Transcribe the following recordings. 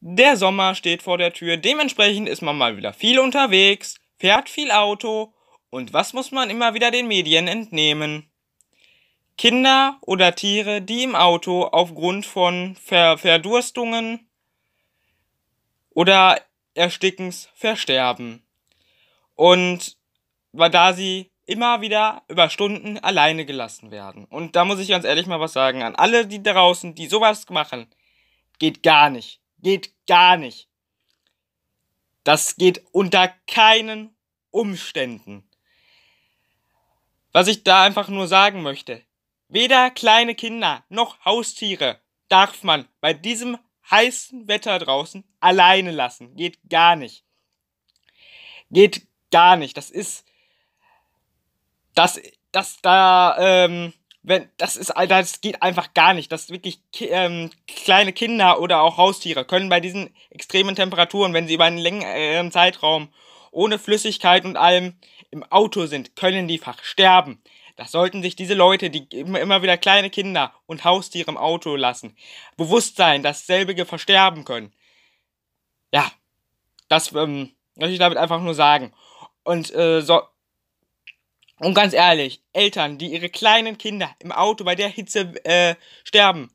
Der Sommer steht vor der Tür, dementsprechend ist man mal wieder viel unterwegs, fährt viel Auto und was muss man immer wieder den Medien entnehmen? Kinder oder Tiere, die im Auto aufgrund von Ver Verdurstungen oder Erstickens versterben. Und weil da sie immer wieder über Stunden alleine gelassen werden. Und da muss ich ganz ehrlich mal was sagen an alle, die draußen, die sowas machen, geht gar nicht geht gar nicht. Das geht unter keinen Umständen. Was ich da einfach nur sagen möchte, weder kleine Kinder noch Haustiere darf man bei diesem heißen Wetter draußen alleine lassen. Geht gar nicht. Geht gar nicht. Das ist, das, das da, ähm, wenn, das ist, also das geht einfach gar nicht. Dass wirklich ähm, kleine Kinder oder auch Haustiere können bei diesen extremen Temperaturen, wenn sie über einen längeren äh, Zeitraum ohne Flüssigkeit und allem im Auto sind, können die sterben. Das sollten sich diese Leute, die immer wieder kleine Kinder und Haustiere im Auto lassen, bewusst sein, dass selbige versterben können. Ja, das ähm, möchte ich damit einfach nur sagen. Und äh, so, und ganz ehrlich, Eltern, die ihre kleinen Kinder im Auto bei der Hitze äh, sterben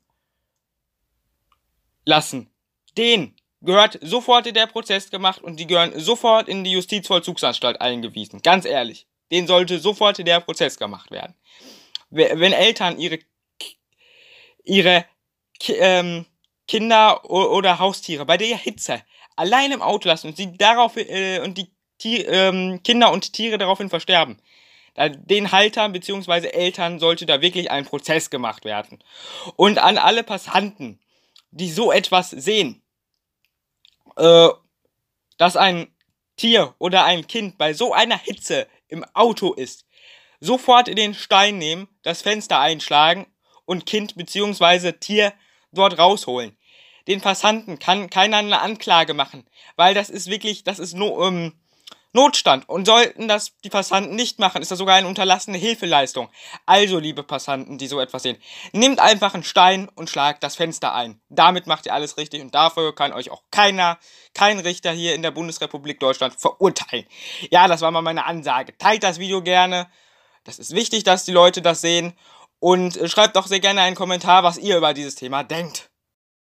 lassen, denen gehört sofort der Prozess gemacht und die gehören sofort in die Justizvollzugsanstalt eingewiesen. Ganz ehrlich, denen sollte sofort der Prozess gemacht werden. Wenn Eltern ihre ihre ähm, Kinder oder Haustiere bei der Hitze allein im Auto lassen und sie darauf äh, und die Tier, ähm, Kinder und Tiere daraufhin versterben, äh, den Haltern bzw. Eltern sollte da wirklich ein Prozess gemacht werden. Und an alle Passanten, die so etwas sehen, äh, dass ein Tier oder ein Kind bei so einer Hitze im Auto ist, sofort in den Stein nehmen, das Fenster einschlagen und Kind bzw. Tier dort rausholen. Den Passanten kann keiner eine Anklage machen, weil das ist wirklich, das ist nur, ähm, Notstand und sollten das die Passanten nicht machen, ist das sogar eine unterlassene Hilfeleistung. Also, liebe Passanten, die so etwas sehen, nehmt einfach einen Stein und schlagt das Fenster ein. Damit macht ihr alles richtig und dafür kann euch auch keiner, kein Richter hier in der Bundesrepublik Deutschland verurteilen. Ja, das war mal meine Ansage. Teilt das Video gerne. Das ist wichtig, dass die Leute das sehen. Und äh, schreibt auch sehr gerne einen Kommentar, was ihr über dieses Thema denkt.